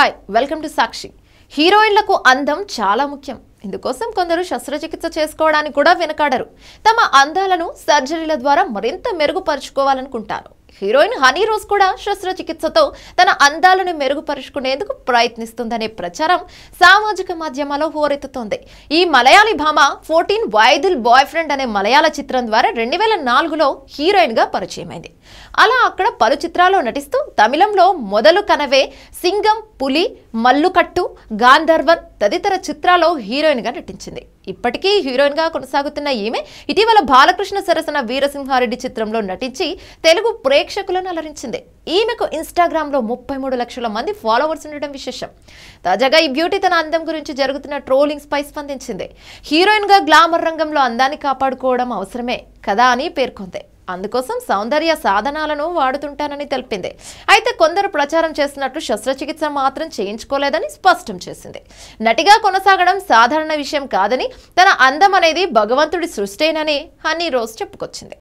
hi welcome to Sakshi హీరోయిన్లకు అందం చాలా ముఖ్యం ఇందుకోసం కొందరు శస్త్రచికిత్స చేసుకోవడానికి కూడా వెనకాడరు తమ అందాలను సర్జరీల ద్వారా మరింత మెరుగుపరుచుకోవాలనుకుంటారు హీరోయిన్ హనీ రోజ్ కూడా శస్త్రచికిత్సతో తన అందాలను మెరుగుపరుచుకునేందుకు ప్రయత్నిస్తుందనే ప్రచారం సామాజిక మాధ్యమాల్లో హోరెత్తుతోంది ఈ మలయాళీ భామ ఫోర్టీన్ వైదుల్ బాయ్ ఫ్రెండ్ అనే మలయాళ చిత్రం ద్వారా రెండు వేల నాలుగులో హీరోయిన్గా పరిచయమైంది అలా అక్కడ పలు చిత్రాల్లో నటిస్తూ తమిళంలో మొదలు కనవే సింగం పులి మల్లుకట్టు గాంధర్వన్ తదితర చిత్రాల్లో హీరోయిన్గా నటించింది ఇప్పటికీ హీరోయిన్గా కొనసాగుతున్న ఈమె ఇటీవల బాలకృష్ణ సరసన వీరసింహారెడ్డి చిత్రంలో నటించి తెలుగు ప్రేక్షకులను అలరించింది ఈమెకు లో ముప్పై మూడు లక్షల మంది ఫాలోవర్స్ ఉండడం విశేషం తాజాగా ఈ బ్యూటీ తన అందం గురించి జరుగుతున్న ట్రోలింగ్స్పై స్పందించింది హీరోయిన్గా గ్లామర్ రంగంలో అందాన్ని కాపాడుకోవడం అవసరమే కదా అని పేర్కొంది అందుకోసం సౌందర్య సాధనాలను వాడుతుంటానని తెలిపింది అయితే కొందరు ప్రచారం చేస్తున్నట్లు శస్త్రచికిత్స మాత్రం చేయించుకోలేదని స్పష్టం చేసింది నటిగా కొనసాగడం సాధారణ విషయం కాదని తన అందం అనేది భగవంతుడి సృష్టేనని హనీ రోజు చెప్పుకొచ్చింది